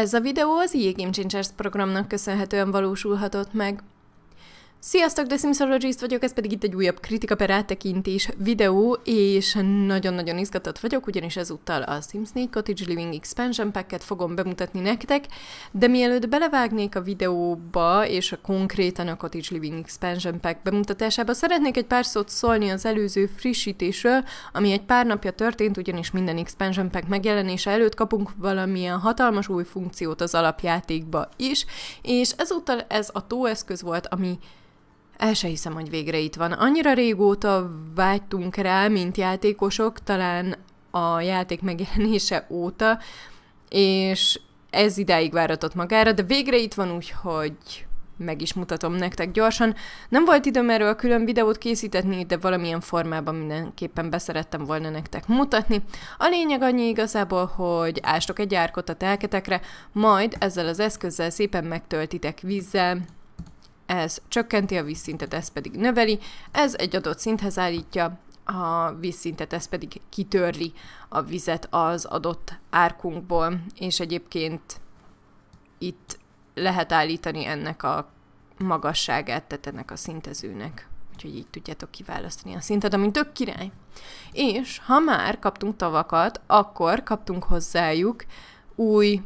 Ez a videó az IE Game Changers programnak köszönhetően valósulhatott meg. Sziasztok, The Simsorologist vagyok, ez pedig itt egy újabb kritika per áttekintés videó, és nagyon-nagyon izgatott vagyok, ugyanis ezúttal a Sims 4 Cottage Living Expansion Packet fogom bemutatni nektek, de mielőtt belevágnék a videóba, és a konkrétan a Cottage Living Expansion Pack bemutatásába, szeretnék egy pár szót szólni az előző frissítésről, ami egy pár napja történt, ugyanis minden Expansion Pack megjelenése előtt kapunk valamilyen hatalmas új funkciót az alapjátékba is, és ezúttal ez a tóeszköz volt, ami el se hiszem, hogy végre itt van. Annyira régóta vágytunk rá, mint játékosok, talán a játék megjelenése óta, és ez idáig váratott magára, de végre itt van, úgyhogy meg is mutatom nektek gyorsan. Nem volt időm erről külön videót készítetni, de valamilyen formában mindenképpen beszerettem volna nektek mutatni. A lényeg annyi igazából, hogy ástok egy árkot a telketekre, majd ezzel az eszközzel szépen megtöltitek vízzel, ez csökkenti a vízszintet, ez pedig növeli, ez egy adott szinthez állítja, a vízszintet, ez pedig kitörli a vizet az adott árkunkból, és egyébként itt lehet állítani ennek a magasságát, tehát ennek a szintezőnek. Úgyhogy így tudjátok kiválasztani a szintet, ami tök király. És ha már kaptunk tavakat, akkor kaptunk hozzájuk új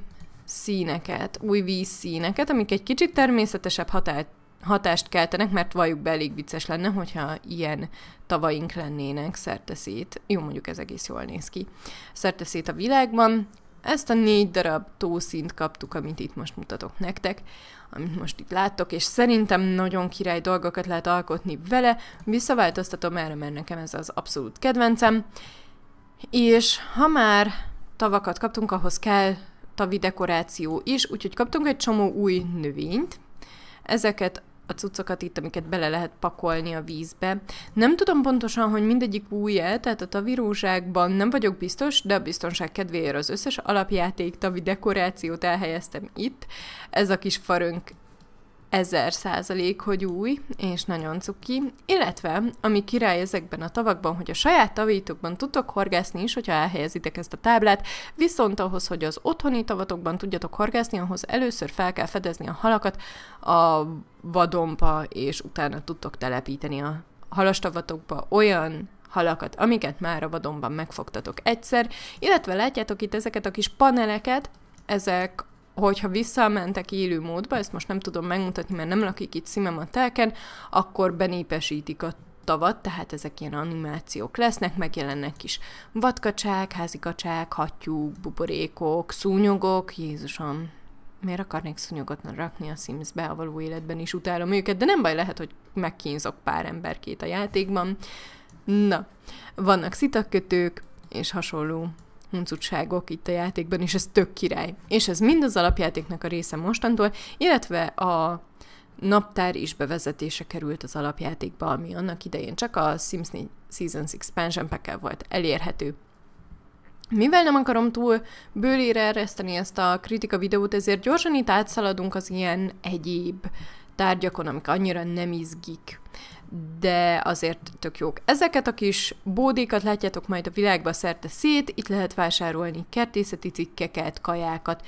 színeket, új vízszíneket, amik egy kicsit természetesebb határt hatást keltenek, mert valljuk be, elég vicces lenne, hogyha ilyen tavaink lennének szerteszét. Jó, mondjuk ez egész jól néz ki. Szerteszét a világban. Ezt a négy darab tószint kaptuk, amit itt most mutatok nektek, amit most itt láttok, és szerintem nagyon király dolgokat lehet alkotni vele. Visszaváltoztatom erre, mert nekem ez az abszolút kedvencem. És ha már tavakat kaptunk, ahhoz kell tavi dekoráció is, úgyhogy kaptunk egy csomó új növényt, ezeket a cuccokat itt, amiket bele lehet pakolni a vízbe. Nem tudom pontosan, hogy mindegyik új-e, tehát a tavirózsákban nem vagyok biztos, de a biztonság kedvéért az összes alapjáték tavi dekorációt elhelyeztem itt. Ez a kis farönk ezer százalék, hogy új, és nagyon cuki, illetve, ami király ezekben a tavakban, hogy a saját tavítokban tudtok horgászni is, hogyha elhelyezitek ezt a táblát, viszont ahhoz, hogy az otthoni tavatokban tudjatok horgászni, ahhoz először fel kell fedezni a halakat a vadompa, és utána tudtok telepíteni a halastavatokba olyan halakat, amiket már a vadonban megfogtatok egyszer, illetve látjátok itt ezeket a kis paneleket, ezek hogyha visszamentek élő módba, ezt most nem tudom megmutatni, mert nem lakik itt szimem a telken, akkor benépesítik a tavat, tehát ezek ilyen animációk lesznek, megjelennek is vadkacsák, házikacsák, hattyúk, buborékok, szúnyogok, Jézusom, miért akarnék szúnyogot rakni a Sims-be, a való életben is utálom őket, de nem baj, lehet, hogy megkínzok pár emberkét a játékban. Na, vannak szitakötők és hasonló huncutságok itt a játékban, és ez tök király. És ez mind az alapjátéknak a része mostantól, illetve a naptár is bevezetése került az alapjátékba, ami annak idején csak a Sims 4 Season 6 expansion pack volt elérhető. Mivel nem akarom túl bőlére ereszteni ezt a kritika videót, ezért gyorsan itt átszaladunk az ilyen egyéb tárgyakon, amik annyira nem izgik, de azért tök jók. Ezeket a kis bódékat látjátok majd a világba szerte szét, itt lehet vásárolni kertészeti cikkeket, kajákat,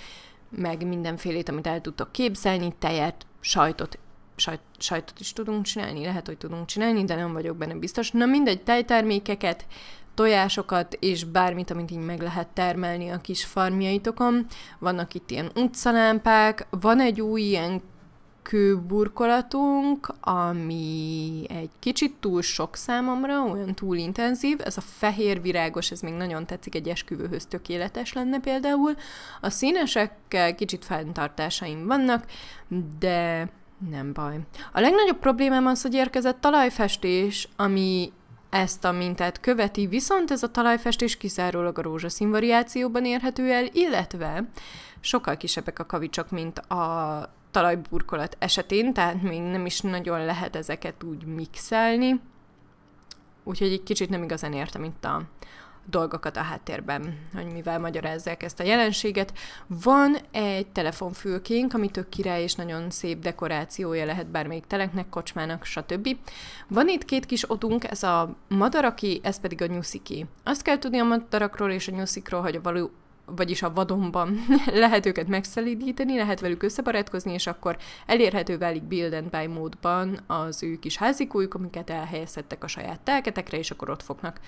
meg mindenfélét, amit el tudtok képzelni, tejet, sajtot, saj, sajtot is tudunk csinálni, lehet, hogy tudunk csinálni, de nem vagyok benne biztos. Na mindegy, tejtermékeket, tojásokat és bármit, amit így meg lehet termelni a kis farmjaitokon. Vannak itt ilyen utcalámpák, van egy új ilyen kőburkolatunk, ami egy kicsit túl sok számomra, olyan túl intenzív. Ez a fehér virágos, ez még nagyon tetszik, egy esküvőhöz tökéletes lenne például. A színesekkel kicsit fenntartásaim vannak, de nem baj. A legnagyobb problémám az, hogy érkezett talajfestés, ami ezt a mintát követi, viszont ez a talajfestés kizárólag a rózsaszín variációban érhető el, illetve sokkal kisebbek a kavicsok, mint a talajburkolat esetén, tehát még nem is nagyon lehet ezeket úgy mixelni, úgyhogy egy kicsit nem igazán értem itt a dolgokat a háttérben, hogy mivel magyarázzák ezt a jelenséget. Van egy telefonfülkénk, ami tök király és nagyon szép dekorációja lehet bármelyik teleknek, kocsmának, stb. Van itt két kis otunk, ez a madaraki, ez pedig a nyusziki. Azt kell tudni a madarakról és a nyuszikról, hogy a való vagyis a vadonban lehet őket megszelidíteni, lehet velük összebarátkozni, és akkor elérhető válik Build and Buy módban az ő kis házikójuk, amiket elhelyezhettek a saját telketekre, és akkor ott fognak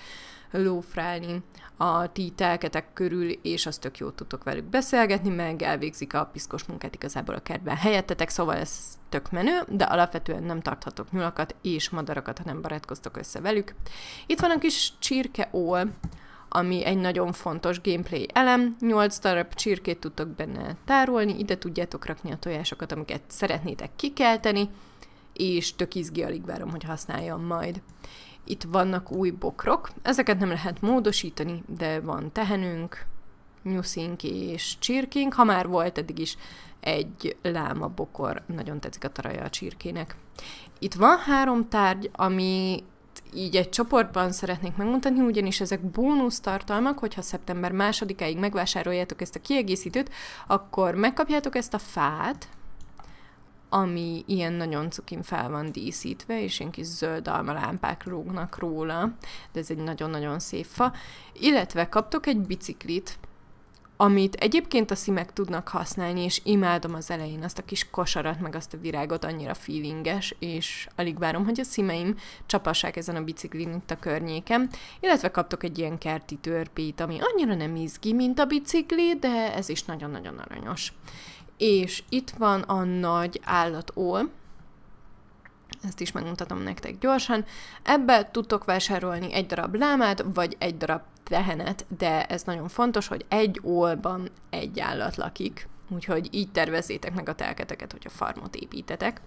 lófrálni a ti telketek körül, és azt tök jót tudtok velük beszélgetni, meg elvégzik a piszkos munkát igazából a kertben helyettetek, szóval ez tök menő, de alapvetően nem tarthatok nyulakat és madarakat, ha nem barátkoztok össze velük. Itt van a kis csirkeól, ami egy nagyon fontos gameplay elem. 8 darab csirkét tudtok benne tárolni, ide tudjátok rakni a tojásokat, amiket szeretnétek kikelteni, és tök izgi, alig várom, hogy használjam majd. Itt vannak új bokrok, ezeket nem lehet módosítani, de van tehenünk, nyuszink és csirkink, ha már volt eddig is egy láma bokor, nagyon tetszik a taraja a csirkének. Itt van három tárgy, ami így egy csoportban szeretnék megmutatni, ugyanis ezek bónusz tartalmak, hogyha szeptember másodikáig megvásároljátok ezt a kiegészítőt, akkor megkapjátok ezt a fát, ami ilyen nagyon cukin fel van díszítve, és ilyen kis zöld lámpák rúgnak róla, de ez egy nagyon-nagyon szép fa, illetve kaptok egy biciklit, amit egyébként a szimek tudnak használni, és imádom az elején azt a kis kosarat, meg azt a virágot, annyira feelinges, és alig várom, hogy a szimeim csapassák ezen a biciklin itt a környéken, illetve kaptok egy ilyen kerti törpét, ami annyira nem izgi, mint a bicikli, de ez is nagyon-nagyon aranyos. És itt van a nagy állatól, ezt is megmutatom nektek gyorsan. Ebbe tudtok vásárolni egy darab lámát, vagy egy darab tehenet, de ez nagyon fontos, hogy egy olban egy állat lakik, úgyhogy így tervezzétek meg a telketeket, hogyha farmot építetek.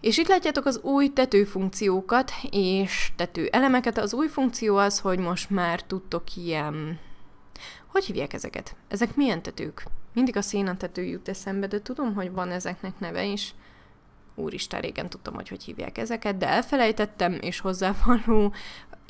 És itt látjátok az új tetőfunkciókat és tető elemeket. Az új funkció az, hogy most már tudtok ilyen... Hogy hívják ezeket? Ezek milyen tetők? Mindig a szénatető jut eszembe, de tudom, hogy van ezeknek neve is. Úristen, régen tudtam, hogy hogy hívják ezeket, de elfelejtettem, és hozzávaló,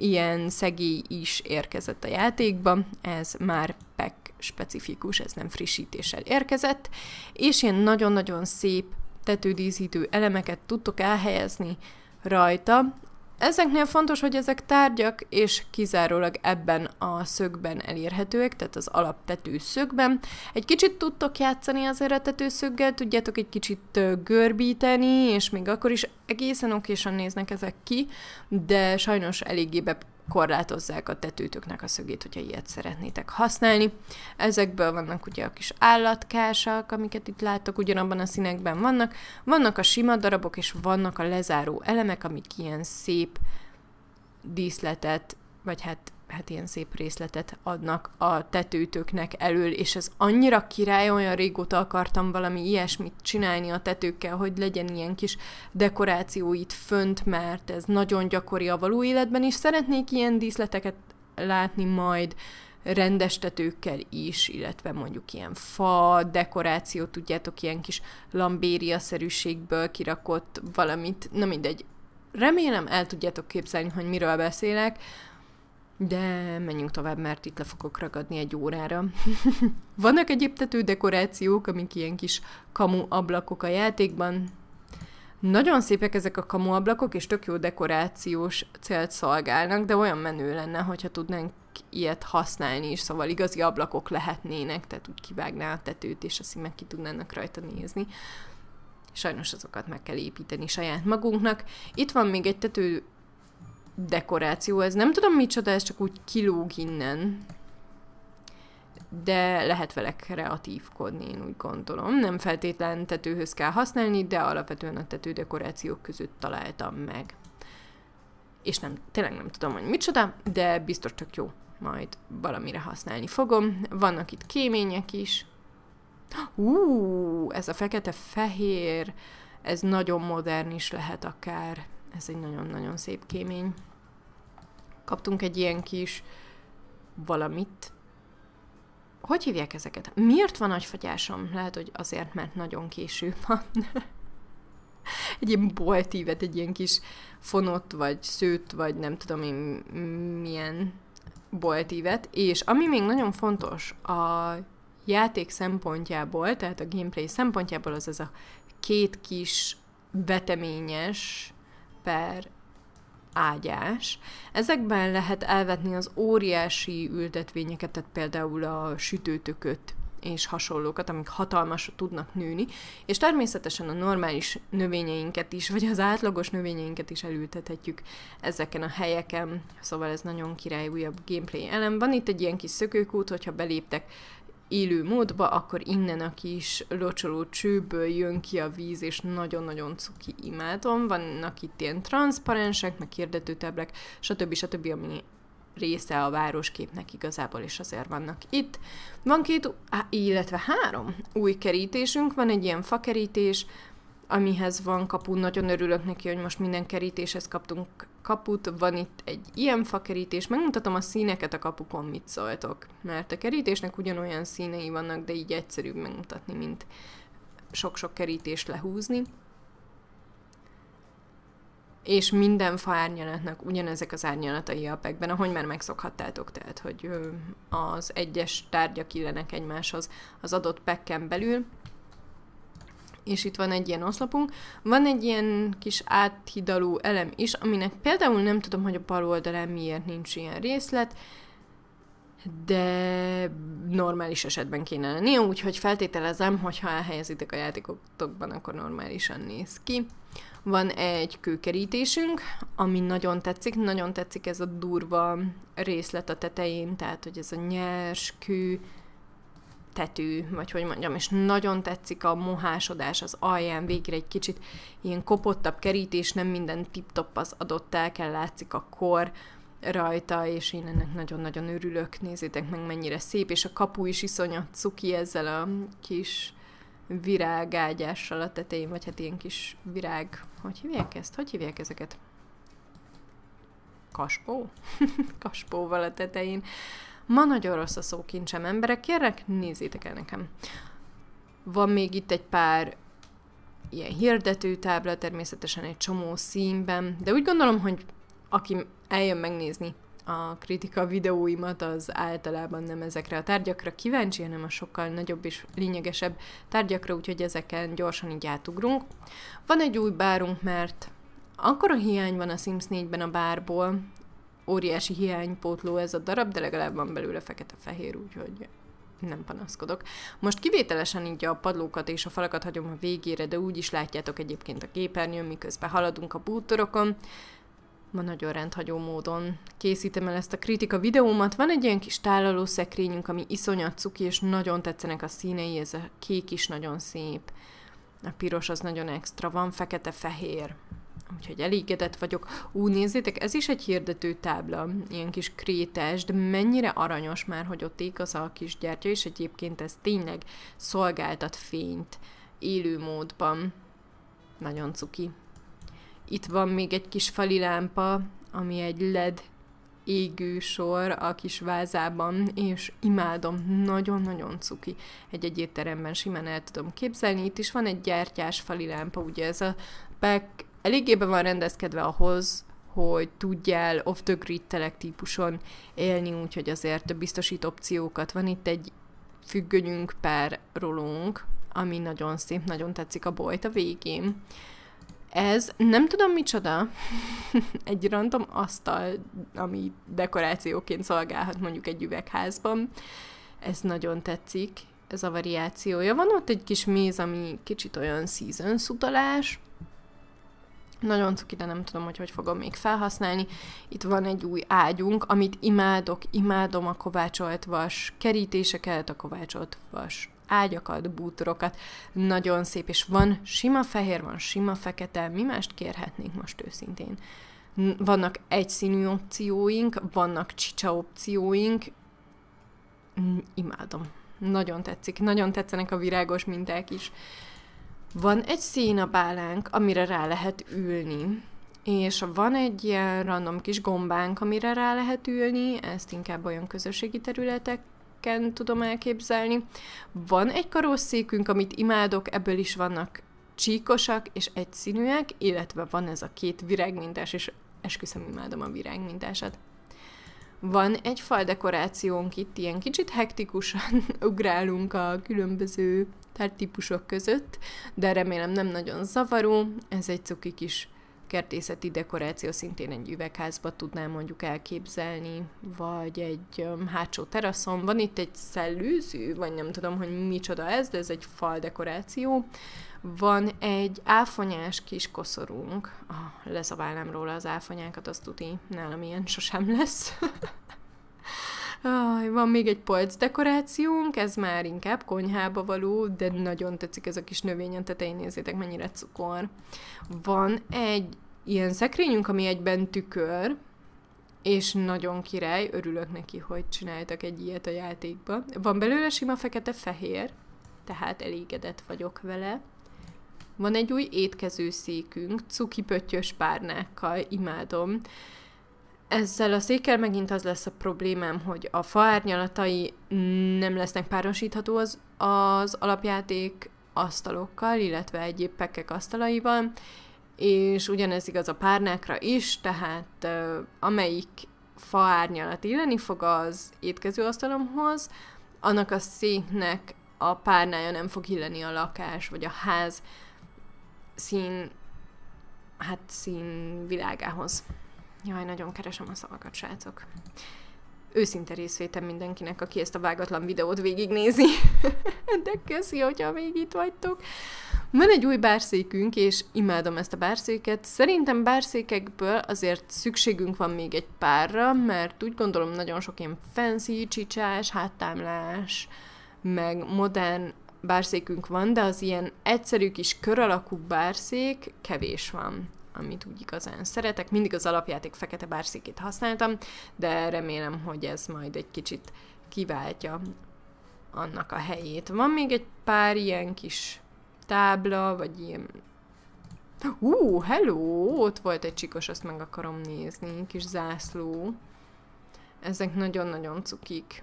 ilyen szegély is érkezett a játékba, ez már pack specifikus, ez nem frissítéssel érkezett, és ilyen nagyon-nagyon szép tetődíszítő elemeket tudtok elhelyezni rajta, Ezeknél fontos, hogy ezek tárgyak, és kizárólag ebben a szögben elérhetőek, tehát az alaptető szögben. Egy kicsit tudtok játszani azért a tetőszöggel, tudjátok egy kicsit görbíteni, és még akkor is egészen okésan néznek ezek ki, de sajnos eléggé korlátozzák a tetőtöknek a szögét, hogyha ilyet szeretnétek használni. Ezekből vannak ugye a kis állatkásak, amiket itt láttok, ugyanabban a színekben vannak. Vannak a sima darabok, és vannak a lezáró elemek, amik ilyen szép díszletet, vagy hát hát ilyen szép részletet adnak a tetőtöknek elől, és ez annyira király, olyan régóta akartam valami ilyesmit csinálni a tetőkkel, hogy legyen ilyen kis dekoráció itt fönt, mert ez nagyon gyakori a való életben, és szeretnék ilyen díszleteket látni majd rendes tetőkkel is, illetve mondjuk ilyen fa dekoráció, tudjátok, ilyen kis lambéria-szerűségből kirakott valamit, na mindegy. Remélem el tudjátok képzelni, hogy miről beszélek. De menjünk tovább, mert itt le fogok ragadni egy órára. Vannak egyébtető dekorációk, amik ilyen kis kamu ablakok a játékban. Nagyon szépek ezek a kamu ablakok, és tök jó dekorációs célt szolgálnak, de olyan menő lenne, hogyha tudnánk ilyet használni is, szóval igazi ablakok lehetnének, tehát úgy kivágná a tetőt, és azt meg ki tudnának rajta nézni. Sajnos azokat meg kell építeni saját magunknak. Itt van még egy tető dekoráció ez. Nem tudom micsoda, ez csak úgy kilóg innen. De lehet vele kreatívkodni, én úgy gondolom. Nem feltétlen tetőhöz kell használni, de alapvetően a tető dekorációk között találtam meg. És nem, tényleg nem tudom, hogy micsoda, de biztos csak jó. Majd valamire használni fogom. Vannak itt kémények is. Ú, ez a fekete-fehér, ez nagyon modern is lehet akár. Ez egy nagyon-nagyon szép kémény kaptunk egy ilyen kis valamit. Hogy hívják ezeket? Miért van fagyásom? Lehet, hogy azért, mert nagyon késő van. egy ilyen boltívet, egy ilyen kis fonott, vagy szőt, vagy nem tudom én milyen boltívet. És ami még nagyon fontos a játék szempontjából, tehát a gameplay szempontjából, az ez a két kis veteményes per ágyás. Ezekben lehet elvetni az óriási ültetvényeket, tehát például a sütőtököt és hasonlókat, amik hatalmas tudnak nőni, és természetesen a normális növényeinket is, vagy az átlagos növényeinket is elültethetjük ezeken a helyeken, szóval ez nagyon király újabb gameplay elem. Van itt egy ilyen kis szökőkút, hogyha beléptek módba, akkor innen a kis locsoló csőből jön ki a víz, és nagyon-nagyon cuki imádom. Vannak itt ilyen transzparensek, meg hirdetőtáblák, stb. stb., ami része a városképnek igazából, és azért vannak itt. Van két, illetve három új kerítésünk, van egy ilyen fakerítés, amihez van kapu, nagyon örülök neki, hogy most minden kerítéshez kaptunk kaput, van itt egy ilyen fakerítés, megmutatom a színeket a kapukon, mit szóltok, mert a kerítésnek ugyanolyan színei vannak, de így egyszerűbb megmutatni, mint sok-sok kerítést lehúzni. És minden fa árnyalatnak ugyanezek az árnyalatai a pekben, ahogy már megszokhattátok, tehát, hogy az egyes tárgyak illenek egymáshoz az adott pekken belül, és itt van egy ilyen oszlopunk. Van egy ilyen kis áthidaló elem is, aminek például nem tudom, hogy a bal oldalán miért nincs ilyen részlet, de normális esetben kéne lenni, úgyhogy feltételezem, hogy ha elhelyezitek a játékokban, akkor normálisan néz ki. Van egy kőkerítésünk, ami nagyon tetszik, nagyon tetszik ez a durva részlet a tetején, tehát hogy ez a nyers kő, tetű, vagy hogy mondjam, és nagyon tetszik a mohásodás az alján, végre egy kicsit ilyen kopottabb kerítés, nem minden tip-top az adott el látszik a kor rajta, és én ennek nagyon-nagyon örülök, nézzétek meg mennyire szép, és a kapu is iszonyat cuki ezzel a kis virágágyással a tetején, vagy hát ilyen kis virág, hogy hívják ezt? Hogy hívják ezeket? Kaspó? Kaspóval a tetején. Ma nagyon rossz a szókincsem, emberek, kérlek, nézzétek el nekem. Van még itt egy pár ilyen hirdető tábla, természetesen egy csomó színben, de úgy gondolom, hogy aki eljön megnézni a kritika videóimat, az általában nem ezekre a tárgyakra kíváncsi, hanem a sokkal nagyobb és lényegesebb tárgyakra, úgyhogy ezeken gyorsan így átugrunk. Van egy új bárunk, mert akkor a hiány van a Sims 4-ben a bárból, óriási hiánypótló ez a darab, de legalább van belőle fekete-fehér, úgyhogy nem panaszkodok. Most kivételesen így a padlókat és a falakat hagyom a végére, de úgy is látjátok egyébként a képernyőn, miközben haladunk a bútorokon. Ma nagyon rendhagyó módon készítem el ezt a kritika videómat. Van egy ilyen kis tálaló szekrényünk, ami iszonyat cuki, és nagyon tetszenek a színei, ez a kék is nagyon szép. A piros az nagyon extra, van fekete-fehér. Úgyhogy elégedett vagyok. Ú, nézzétek, ez is egy hirdető tábla, ilyen kis krétes, de mennyire aranyos már, hogy ott ég az a kis gyertya, és egyébként ez tényleg szolgáltat fényt élő módban. Nagyon cuki. Itt van még egy kis fali lámpa, ami egy LED égő sor a kis vázában, és imádom, nagyon-nagyon cuki. Egy-egy étteremben simán el tudom képzelni. Itt is van egy gyertyás fali lámpa, ugye ez a back eléggé be van rendezkedve ahhoz, hogy tudjál off the grid telek típuson élni, úgyhogy azért biztosít opciókat. Van itt egy függönyünk per rolónk, ami nagyon szép, nagyon tetszik a bolyt a végén. Ez nem tudom micsoda, egy random asztal, ami dekorációként szolgálhat mondjuk egy üvegházban. Ez nagyon tetszik, ez a variációja. Van ott egy kis méz, ami kicsit olyan season utalás, nagyon cuki, de nem tudom, hogy hogy fogom még felhasználni. Itt van egy új ágyunk, amit imádok, imádom a kovácsolt vas kerítéseket, a kovácsolt vas ágyakat, bútorokat. Nagyon szép, és van sima fehér, van sima fekete, mi mást kérhetnénk most őszintén? Vannak egyszínű opcióink, vannak csicsa opcióink, imádom. Nagyon tetszik, nagyon tetszenek a virágos minták is. Van egy szénabálánk, amire rá lehet ülni, és van egy ilyen random kis gombánk, amire rá lehet ülni, ezt inkább olyan közösségi területek tudom elképzelni. Van egy karosszékünk, amit imádok, ebből is vannak csíkosak és egyszínűek, illetve van ez a két virágmintás, és esküszöm imádom a virágmintását. Van egy fal dekorációnk itt, ilyen kicsit hektikusan ugrálunk a különböző típusok között, de remélem nem nagyon zavaró, ez egy cuki kis kertészeti dekoráció, szintén egy üvegházba tudnám mondjuk elképzelni, vagy egy hátsó teraszon. Van itt egy szellőző, vagy nem tudom, hogy micsoda ez, de ez egy fal dekoráció, van egy áfonyás kis koszorunk, ah, lezabálnám róla az áfonyákat, azt tuti, nálam ilyen sosem lesz. ah, van még egy polc dekorációnk, ez már inkább konyhába való, de nagyon tetszik ez a kis növényen tetején, nézzétek mennyire cukor. Van egy ilyen szekrényünk, ami egyben tükör, és nagyon király, örülök neki, hogy csináltak egy ilyet a játékba. Van belőle sima fekete-fehér, tehát elégedett vagyok vele. Van egy új székünk, cuki pöttyös párnákkal, imádom. Ezzel a székkel megint az lesz a problémám, hogy a faárnyalatai nem lesznek párosítható az, az alapjáték asztalokkal, illetve egyéb pekek asztalaival, és ugyanez igaz a párnákra is, tehát amelyik faárnyalat illeni fog az étkezőasztalomhoz, annak a széknek a párnája nem fog illeni a lakás vagy a ház szín, hát szín világához. Jaj, nagyon keresem a szavakat, srácok. Őszinte részvétem mindenkinek, aki ezt a vágatlan videót végignézi. De köszi, hogyha még itt vagytok. Van egy új bárszékünk, és imádom ezt a bárszéket. Szerintem bárszékekből azért szükségünk van még egy párra, mert úgy gondolom nagyon sok ilyen fancy, csicsás, háttámlás, meg modern bárszékünk van, de az ilyen egyszerű kis kör alakú bárszék kevés van amit úgy igazán szeretek. Mindig az alapjáték fekete bárszékét használtam, de remélem, hogy ez majd egy kicsit kiváltja annak a helyét. Van még egy pár ilyen kis tábla, vagy ilyen... Hú, uh, hello! Ott volt egy csikos, azt meg akarom nézni. Kis zászló. Ezek nagyon-nagyon cukik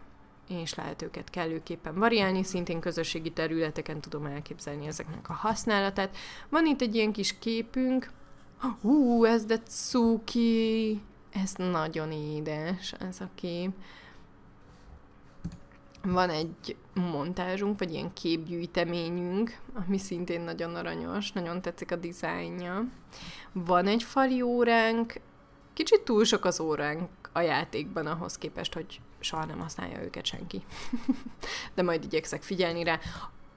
és lehet őket kellőképpen variálni, szintén közösségi területeken tudom elképzelni ezeknek a használatát. Van itt egy ilyen kis képünk, hú, ez de cuki! Ez nagyon édes, ez a kép. Van egy montázsunk, vagy ilyen képgyűjteményünk, ami szintén nagyon aranyos, nagyon tetszik a dizájnja. Van egy fali óránk, kicsit túl sok az óránk a játékban ahhoz képest, hogy soha nem használja őket senki. De majd igyekszek figyelni rá.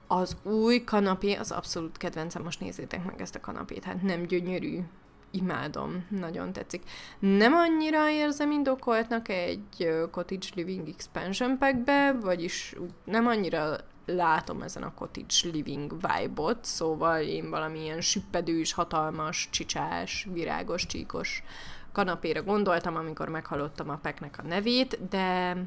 Az új kanapé az abszolút kedvencem, most nézzétek meg ezt a kanapét, hát nem gyönyörű. Imádom, nagyon tetszik. Nem annyira érzem indokoltnak egy Cottage Living Expansion Packbe, vagyis nem annyira látom ezen a cottage living vibe-ot, szóval én valamilyen süppedős, hatalmas, csicsás, virágos, csíkos kanapéra gondoltam, amikor meghallottam a peknek a nevét, de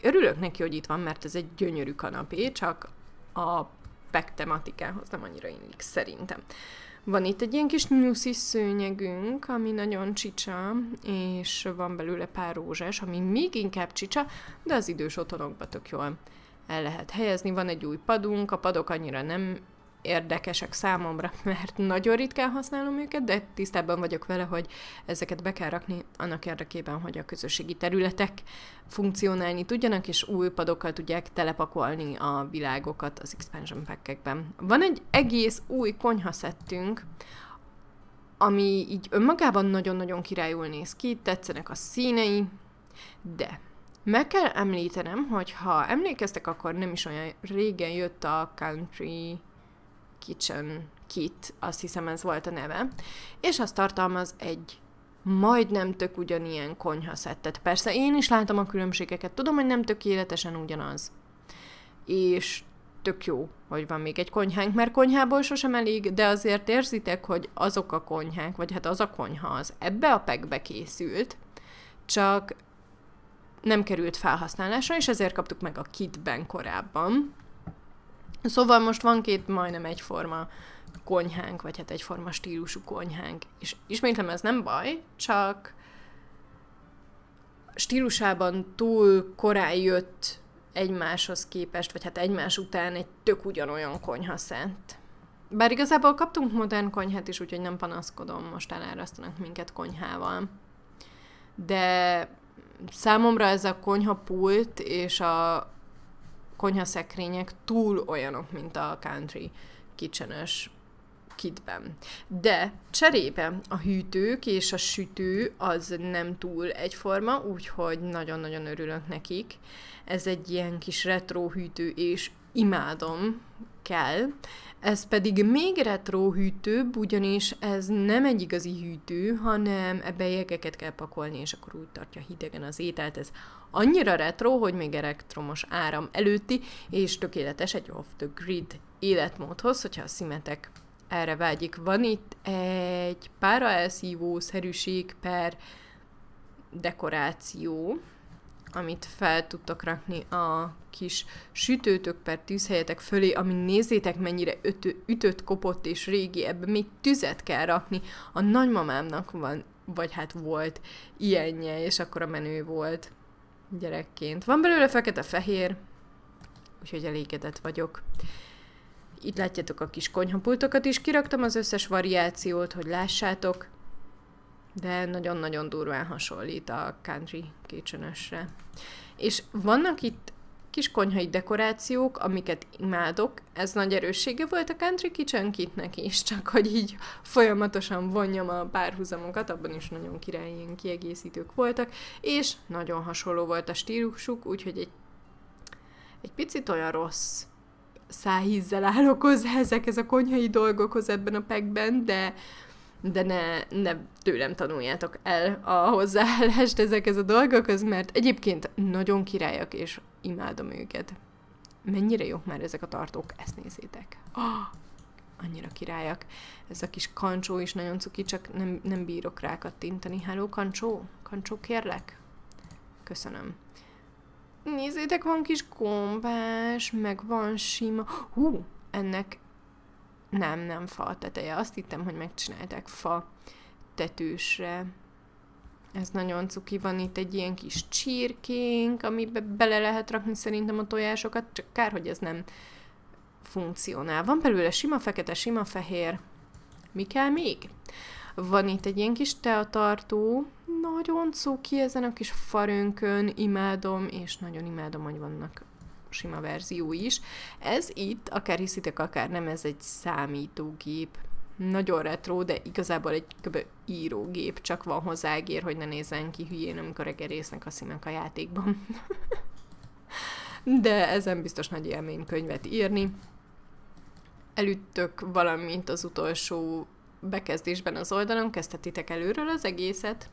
örülök neki, hogy itt van, mert ez egy gyönyörű kanapé, csak a pek tematikához nem annyira illik szerintem. Van itt egy ilyen kis nyuszi szőnyegünk, ami nagyon csicsa, és van belőle pár rózsás, ami még inkább csicsa, de az idős otthonokban tök jól el lehet helyezni. Van egy új padunk, a padok annyira nem érdekesek számomra, mert nagyon ritkán használom őket, de tisztában vagyok vele, hogy ezeket be kell rakni annak érdekében, hogy a közösségi területek funkcionálni tudjanak, és új padokkal tudják telepakolni a világokat az expansion pack-ekben. Van egy egész új konyhaszettünk, ami így önmagában nagyon-nagyon királyul néz ki, tetszenek a színei, de meg kell említenem, hogy ha emlékeztek, akkor nem is olyan régen jött a Country Kitchen Kit, azt hiszem ez volt a neve, és az tartalmaz egy majdnem tök ugyanilyen konyhaszettet. Persze én is látom a különbségeket, tudom, hogy nem tökéletesen ugyanaz. És tök jó, hogy van még egy konyhánk, mert konyhából sosem elég, de azért érzitek, hogy azok a konyhák, vagy hát az a konyha az ebbe a pekbe készült, csak nem került felhasználásra, és ezért kaptuk meg a kitben korábban. Szóval most van két majdnem egyforma konyhánk, vagy hát egyforma stílusú konyhánk. És ismétlem, ez nem baj, csak stílusában túl korán jött egymáshoz képest, vagy hát egymás után egy tök ugyanolyan konyha szent. Bár igazából kaptunk modern konyhát is, úgyhogy nem panaszkodom, most elárasztanak minket konyhával. De számomra ez a konyhapult és a konyhaszekrények túl olyanok, mint a country kitchenes kitben. De cserébe a hűtők és a sütő az nem túl egyforma, úgyhogy nagyon-nagyon örülök nekik. Ez egy ilyen kis retro hűtő, és imádom, kell. Ez pedig még retro hűtőbb, ugyanis ez nem egy igazi hűtő, hanem ebbe jegeket kell pakolni, és akkor úgy tartja hidegen az ételt. Ez annyira retro, hogy még elektromos áram előtti, és tökéletes egy off-the-grid életmódhoz, hogyha a szimetek erre vágyik. Van itt egy pára elszívó szerűség per dekoráció, amit fel tudtak rakni a kis sütőtök per tűzhelyetek fölé, ami nézzétek mennyire ötő, ütött, kopott és régi, ebbe még tüzet kell rakni. A nagymamámnak van, vagy hát volt ilyenje, és akkor a menő volt gyerekként. Van belőle fekete-fehér, úgyhogy elégedett vagyok. Itt látjátok a kis konyhapultokat is, kiraktam az összes variációt, hogy lássátok de nagyon-nagyon durván hasonlít a country kitchenösre. És vannak itt kis konyhai dekorációk, amiket imádok. Ez nagy erőssége volt a Country Kitchen kitnek is, csak hogy így folyamatosan vonjam a párhuzamokat, abban is nagyon királyi kiegészítők voltak, és nagyon hasonló volt a stílusuk, úgyhogy egy, egy picit olyan rossz szájízzel állok hozzá ezekhez a konyhai dolgokhoz ebben a pekben, de de ne, ne tőlem tanuljátok el a hozzáállást ezekhez a dolgokhoz, mert egyébként nagyon királyak, és imádom őket. Mennyire jók már ezek a tartók, ezt nézzétek. Oh, annyira királyak. Ez a kis kancsó is nagyon cuki, csak nem, nem bírok rá kattintani. Hello, kancsó? Kancsó, kérlek? Köszönöm. Nézzétek, van kis gombás, meg van sima. Hú, ennek nem, nem fa teteje. Azt hittem, hogy megcsinálták fa tetősre. Ez nagyon cuki, van itt egy ilyen kis csirkénk, amibe bele lehet rakni szerintem a tojásokat, csak kár, hogy ez nem funkcionál. Van belőle sima fekete, sima fehér. Mi kell még? Van itt egy ilyen kis teatartó, nagyon cuki ezen a kis farönkön, imádom, és nagyon imádom, hogy vannak sima verzió is. Ez itt, akár hiszitek, akár nem, ez egy számítógép. Nagyon retro, de igazából egy kb. írógép, csak van hozzá egér, hogy ne nézzen ki hülyén, amikor egerésznek a színek a játékban. de ezen biztos nagy könyvet írni. Elüttök valamint az utolsó bekezdésben az oldalon, kezdhetitek előről az egészet,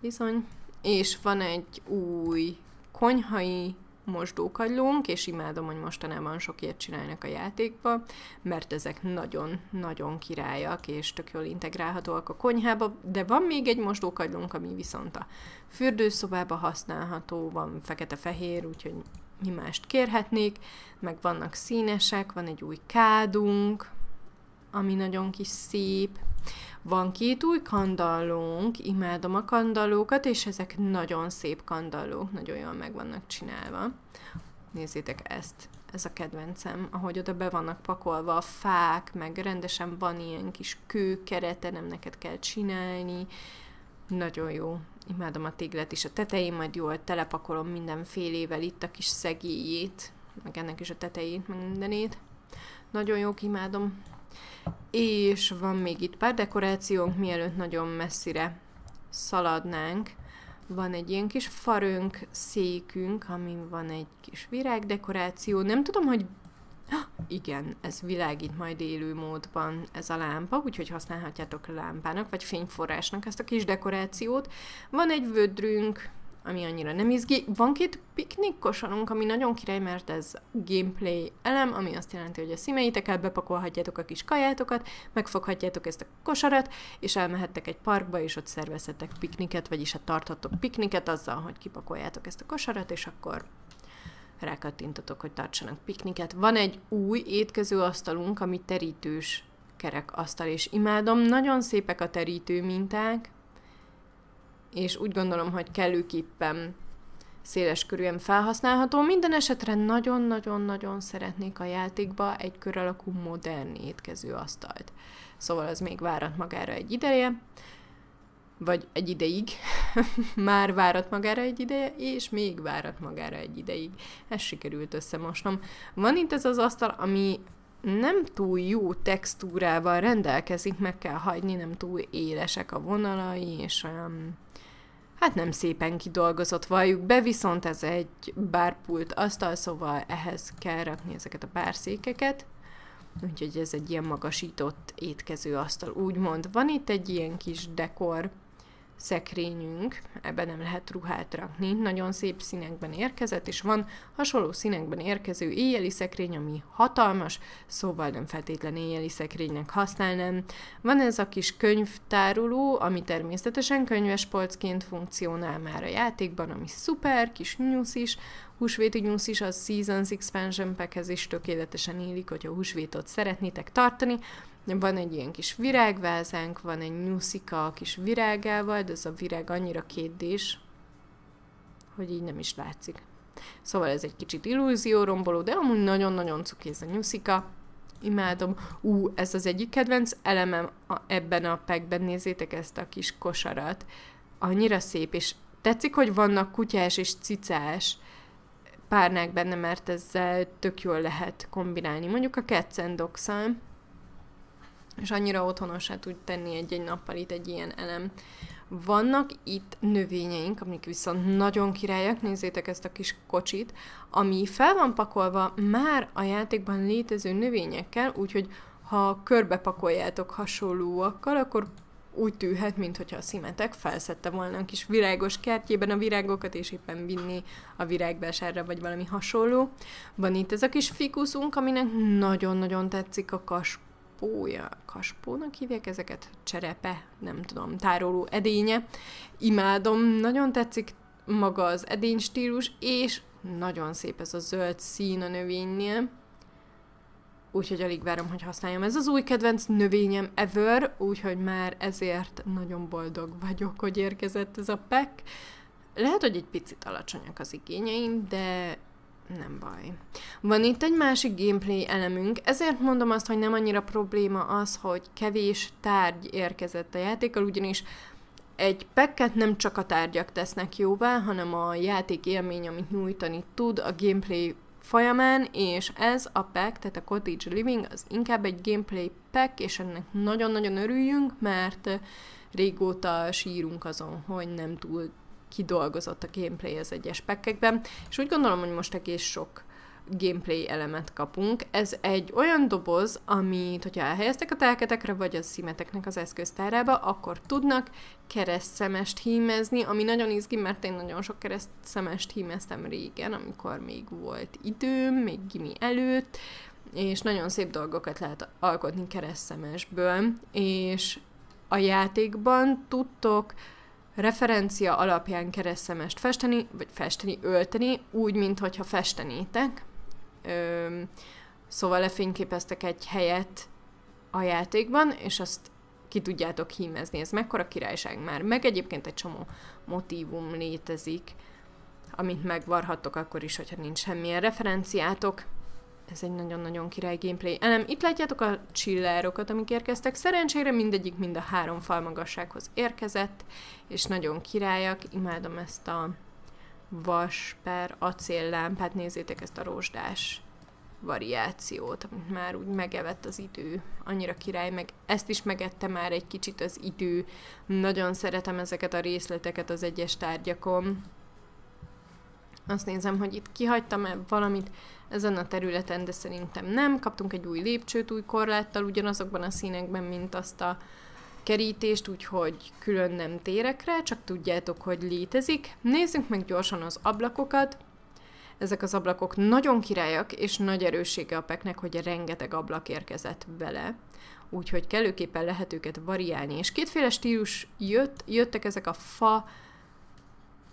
bizony. És van egy új konyhai mosdókagylónk, és imádom, hogy mostanában sok ilyet csinálnak a játékba, mert ezek nagyon-nagyon királyak, és tök jól integrálhatóak a konyhába, de van még egy mosdókagylónk, ami viszont a fürdőszobába használható, van fekete-fehér, úgyhogy mi mást kérhetnék, meg vannak színesek, van egy új kádunk, ami nagyon kis szép, van két új kandallónk, imádom a kandallókat, és ezek nagyon szép kandallók, nagyon jól meg vannak csinálva. Nézzétek ezt, ez a kedvencem, ahogy oda be vannak pakolva a fák, meg rendesen van ilyen kis kőkerete, nem neked kell csinálni. Nagyon jó, imádom a téglet is. A tetején majd jól telepakolom mindenfélével itt a kis szegélyét, meg ennek is a tetejét, meg mindenét. Nagyon jók, imádom. És van még itt pár dekorációnk, mielőtt nagyon messzire szaladnánk. Van egy ilyen kis farönk, székünk, amin van egy kis virágdekoráció. Nem tudom, hogy igen, ez világít majd élő módban ez a lámpa, úgyhogy használhatjátok lámpának, vagy fényforrásnak ezt a kis dekorációt. Van egy vödrünk, ami annyira nem izgi. Van két piknik kosarunk, ami nagyon király, mert ez gameplay elem, ami azt jelenti, hogy a szímeitekkel bepakolhatjátok a kis kajátokat, megfoghatjátok ezt a kosarat, és elmehettek egy parkba, és ott szervezhetek pikniket, vagyis hát tarthatok pikniket azzal, hogy kipakoljátok ezt a kosarat, és akkor rákattintatok, hogy tartsanak pikniket. Van egy új étkezőasztalunk, ami terítős kerekasztal, és imádom, nagyon szépek a terítő minták, és úgy gondolom, hogy kellőképpen széleskörűen felhasználható. Minden esetre nagyon-nagyon-nagyon szeretnék a játékba egy kör alakú modern asztalt. Szóval az még várat magára egy ideje, vagy egy ideig, már várat magára egy ideje, és még várat magára egy ideig. Ez sikerült összemosnom. Van itt ez az asztal, ami nem túl jó textúrával rendelkezik, meg kell hagyni, nem túl élesek a vonalai, és olyan... Um, Hát nem szépen kidolgozott, valljuk be, viszont ez egy bárpult asztal, szóval ehhez kell rakni ezeket a bárszékeket. Úgyhogy ez egy ilyen magasított étkező asztal, úgymond. Van itt egy ilyen kis dekor, szekrényünk, ebben nem lehet ruhát rakni, nagyon szép színekben érkezett, és van hasonló színekben érkező éjjeli szekrény, ami hatalmas, szóval nem feltétlen éjjeli szekrénynek használnám. Van ez a kis könyvtároló, ami természetesen polcként funkcionál már a játékban, ami szuper, kis nyúsz is, húsvéti nyúsz is, a Seasons Expansion Packhez is tökéletesen élik, hogyha húsvétot szeretnétek tartani, van egy ilyen kis virágvázánk, van egy nyuszika a kis virágával, de ez a virág annyira kétdés, hogy így nem is látszik. Szóval ez egy kicsit romboló, de amúgy nagyon-nagyon cuki ez a nyuszika. Imádom. Ú, ez az egyik kedvenc elemem a, ebben a pekben. Nézzétek ezt a kis kosarat. Annyira szép, és tetszik, hogy vannak kutyás és cicás párnák benne, mert ezzel tök jól lehet kombinálni. Mondjuk a Cats and dogs és annyira otthonosá tud tenni egy-egy nappal itt egy ilyen elem. Vannak itt növényeink, amik viszont nagyon királyak, nézzétek ezt a kis kocsit, ami fel van pakolva már a játékban létező növényekkel, úgyhogy ha körbe pakoljátok hasonlóakkal, akkor úgy tűhet, mintha a szimetek felszette volna a kis virágos kertjében a virágokat, és éppen vinni a virágvásárra, vagy valami hasonló. Van itt ez a kis fikuszunk, aminek nagyon-nagyon tetszik a kas kaspója, kaspónak hívják ezeket, cserepe, nem tudom, tároló edénye. Imádom, nagyon tetszik maga az edény stílus, és nagyon szép ez a zöld szín a növénynél. Úgyhogy alig várom, hogy használjam. Ez az új kedvenc növényem ever, úgyhogy már ezért nagyon boldog vagyok, hogy érkezett ez a pack. Lehet, hogy egy picit alacsonyak az igényeim, de nem baj. Van itt egy másik gameplay elemünk, ezért mondom azt, hogy nem annyira probléma az, hogy kevés tárgy érkezett a játékkal, ugyanis egy pekket nem csak a tárgyak tesznek jóvá, hanem a játék élmény, amit nyújtani tud a gameplay folyamán, és ez a pack, tehát a Cottage Living, az inkább egy gameplay pack, és ennek nagyon-nagyon örüljünk, mert régóta sírunk azon, hogy nem túl kidolgozott a gameplay az egyes pekkekben, és úgy gondolom, hogy most egész sok gameplay elemet kapunk. Ez egy olyan doboz, amit, hogyha elhelyeztek a telketekre, vagy a szimeteknek az eszköztárába, akkor tudnak keresztszemest hímezni, ami nagyon izgi, mert én nagyon sok keresztszemest hímeztem régen, amikor még volt időm, még gimi előtt, és nagyon szép dolgokat lehet alkotni keresztszemesből, és a játékban tudtok uh, referencia alapján keresztemest festeni, vagy festeni, ölteni, úgy, mintha festenétek. Ö, szóval lefényképeztek egy helyet a játékban, és azt ki tudjátok hímezni. Ez mekkora királyság már. Meg egyébként egy csomó motívum létezik, amit megvarhattok akkor is, hogyha nincs semmilyen referenciátok ez egy nagyon-nagyon király gameplay. Elem, itt látjátok a csillárokat, amik érkeztek. Szerencsére mindegyik mind a három fal magassághoz érkezett, és nagyon királyak. Imádom ezt a vas per acél lámpát, nézzétek ezt a rozsdás variációt, amit már úgy megevett az idő. Annyira király, meg ezt is megette már egy kicsit az idő. Nagyon szeretem ezeket a részleteket az egyes tárgyakon. Azt nézem, hogy itt kihagytam-e valamit ezen a területen, de szerintem nem. Kaptunk egy új lépcsőt, új korláttal, ugyanazokban a színekben, mint azt a kerítést, úgyhogy külön nem térek rá, csak tudjátok, hogy létezik. Nézzünk meg gyorsan az ablakokat. Ezek az ablakok nagyon királyak, és nagy erőssége a peknek, hogy rengeteg ablak érkezett vele. Úgyhogy kellőképpen lehet őket variálni. És kétféle stílus jött, jöttek ezek a fa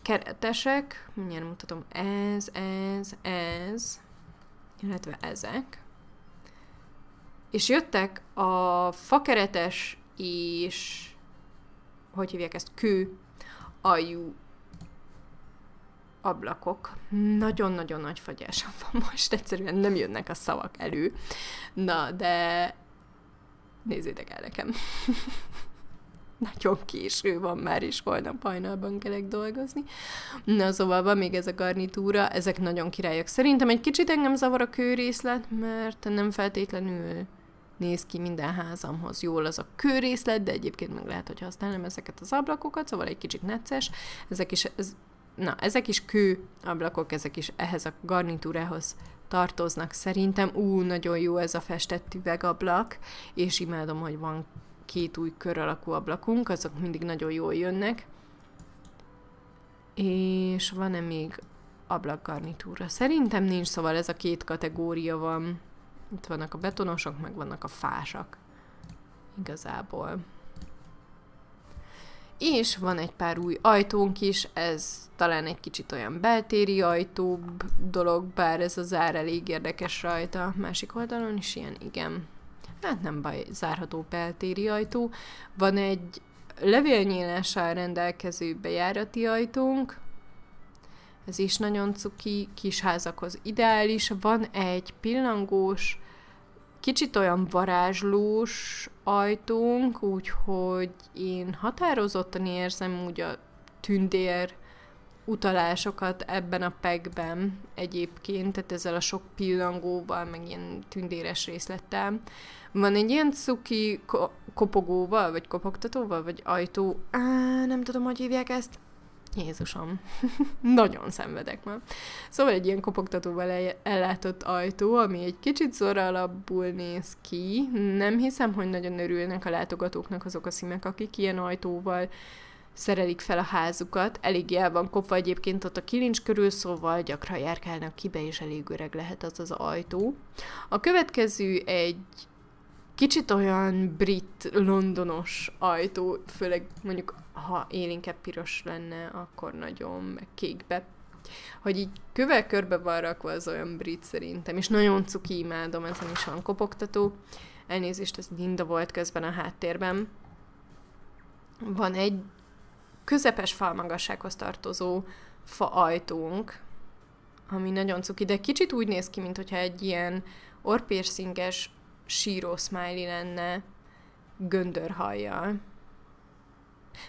keretesek. Mindjárt mutatom, ez, ez, ez illetve ezek. És jöttek a fakeretes és hogy hívják ezt, kő ajú ablakok. Nagyon-nagyon nagy fagyásom van most, egyszerűen nem jönnek a szavak elő. Na, de nézzétek el nekem. nagyon késő van már, is holnap hajnalban kellek dolgozni. Na, szóval van még ez a garnitúra, ezek nagyon királyok. Szerintem egy kicsit engem zavar a kőrészlet, mert nem feltétlenül néz ki minden házamhoz jól az a kőrészlet, de egyébként meg lehet, hogy használom ezeket az ablakokat, szóval egy kicsit necces. Ezek is, ez, na, ezek is kő ablakok, ezek is ehhez a garnitúrához tartoznak szerintem. Ú, nagyon jó ez a festett üvegablak, és imádom, hogy van két új kör alakú ablakunk, azok mindig nagyon jól jönnek. És van-e még ablakgarnitúra? Szerintem nincs, szóval ez a két kategória van. Itt vannak a betonosok, meg vannak a fásak. Igazából. És van egy pár új ajtónk is, ez talán egy kicsit olyan beltéri ajtó dolog, bár ez a zár elég érdekes rajta. Másik oldalon is ilyen, igen. Hát nem baj, zárható peltéri ajtó. Van egy levélnyílással rendelkező bejárati ajtónk, ez is nagyon cuki, kis házakhoz ideális. Van egy pillangós, kicsit olyan varázslós ajtónk, úgyhogy én határozottan érzem úgy a tündér utalásokat ebben a pegben egyébként, tehát ezzel a sok pillangóval, meg ilyen tündéres részlettel. Van egy ilyen cuki ko- kopogóval, vagy kopogtatóval, vagy ajtó, Á, nem tudom, hogy hívják ezt, Jézusom, nagyon szenvedek már. Szóval egy ilyen kopogtatóval ellátott ajtó, ami egy kicsit zora alapból néz ki. Nem hiszem, hogy nagyon örülnek a látogatóknak azok a szímek, akik ilyen ajtóval szerelik fel a házukat, elég el van kopva egyébként ott a kilincs körül, szóval gyakran járkálnak be, és elég öreg lehet az az ajtó. A következő egy kicsit olyan brit, londonos ajtó, főleg mondjuk ha én piros lenne, akkor nagyon meg kékbe hogy így kövel körbe van rakva az olyan brit szerintem, és nagyon cuki imádom, ezen is van kopogtató. Elnézést, ez Linda volt közben a háttérben. Van egy közepes falmagassághoz tartozó ajtónk, ami nagyon cuki, de kicsit úgy néz ki, mintha egy ilyen orpérszinges síró smiley lenne göndörhajjal.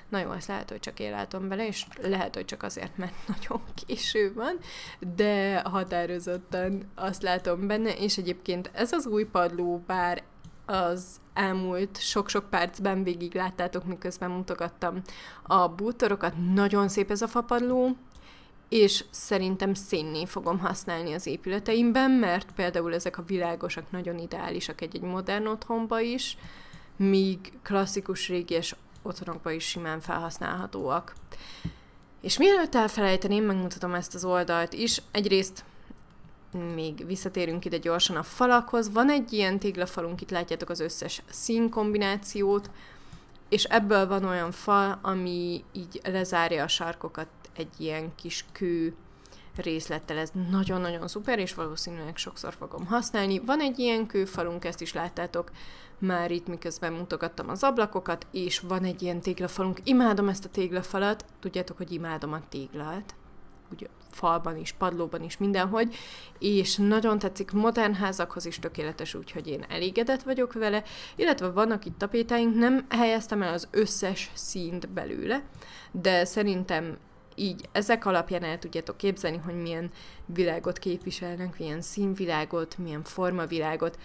Na jó, ezt lehet, hogy csak én látom bele, és lehet, hogy csak azért, mert nagyon késő van, de határozottan azt látom benne, és egyébként ez az új padló, bár az elmúlt sok-sok percben végig láttátok, miközben mutogattam a bútorokat. Nagyon szép ez a fapadló, és szerintem színné fogom használni az épületeimben, mert például ezek a világosak nagyon ideálisak egy-egy modern otthonba is, míg klasszikus régies otthonokba is simán felhasználhatóak. És mielőtt elfelejteném, megmutatom ezt az oldalt is. Egyrészt még visszatérünk ide gyorsan a falakhoz. Van egy ilyen téglafalunk, itt látjátok az összes szín kombinációt, és ebből van olyan fal, ami így lezárja a sarkokat egy ilyen kis kő részlettel. Ez nagyon-nagyon szuper, és valószínűleg sokszor fogom használni. Van egy ilyen kőfalunk, ezt is láttátok már itt, miközben mutogattam az ablakokat, és van egy ilyen téglafalunk. Imádom ezt a téglafalat, tudjátok, hogy imádom a téglát. Ugye? falban is, padlóban is, mindenhogy, és nagyon tetszik modern házakhoz is tökéletes, úgyhogy én elégedett vagyok vele, illetve vannak itt tapétáink, nem helyeztem el az összes színt belőle, de szerintem így ezek alapján el tudjátok képzelni, hogy milyen világot képviselnek, milyen színvilágot, milyen formavilágot,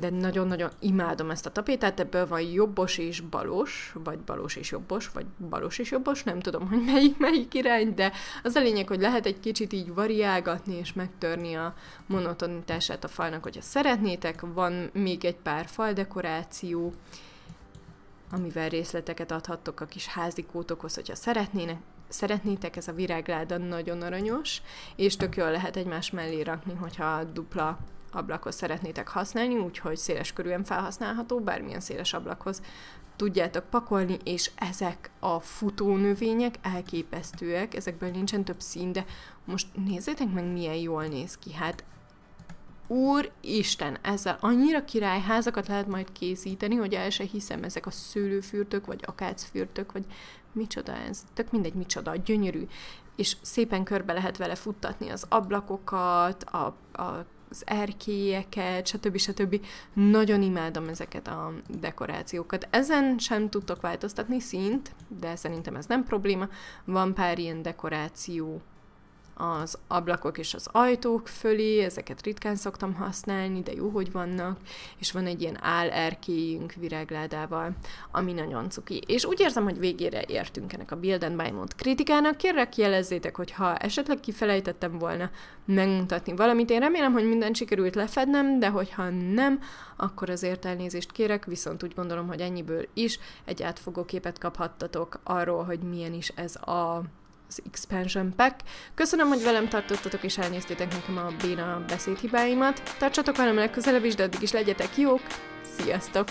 de nagyon-nagyon imádom ezt a tapétát, ebből van jobbos és balos, vagy balos és jobbos, vagy balos és jobbos, nem tudom, hogy melyik, melyik irány, de az a lényeg, hogy lehet egy kicsit így variálgatni és megtörni a monotonitását a falnak, hogyha szeretnétek, van még egy pár faldekoráció, amivel részleteket adhattok a kis házikótokhoz, hogyha szeretnének, szeretnétek, ez a virágláda nagyon aranyos, és tök jól lehet egymás mellé rakni, hogyha dupla ablakhoz szeretnétek használni, úgyhogy széles körűen felhasználható, bármilyen széles ablakhoz tudjátok pakolni, és ezek a futónövények elképesztőek, ezekből nincsen több szín, de most nézzétek meg milyen jól néz ki, hát Úristen, ezzel annyira királyházakat lehet majd készíteni, hogy el se hiszem, ezek a szőlőfürtök, vagy akácfürtök, vagy micsoda ez, tök mindegy micsoda, gyönyörű, és szépen körbe lehet vele futtatni az ablakokat, a, a az erkélyeket, stb. stb. Nagyon imádom ezeket a dekorációkat. Ezen sem tudtok változtatni szint, de szerintem ez nem probléma. Van pár ilyen dekoráció az ablakok és az ajtók fölé, ezeket ritkán szoktam használni, de jó, hogy vannak, és van egy ilyen erkélyünk virágládával, ami nagyon cuki. És úgy érzem, hogy végére értünk ennek a Build and Buy Mode kritikának, kérlek jelezzétek, hogy ha esetleg kifelejtettem volna megmutatni valamit, én remélem, hogy minden sikerült lefednem, de hogyha nem, akkor azért elnézést kérek, viszont úgy gondolom, hogy ennyiből is egy átfogó képet kaphattatok arról, hogy milyen is ez a az Expansion Pack. Köszönöm, hogy velem tartottatok és elnéztétek nekem a béna beszédhibáimat. Tartsatok velem legközelebb is, de addig is legyetek jók. Sziasztok!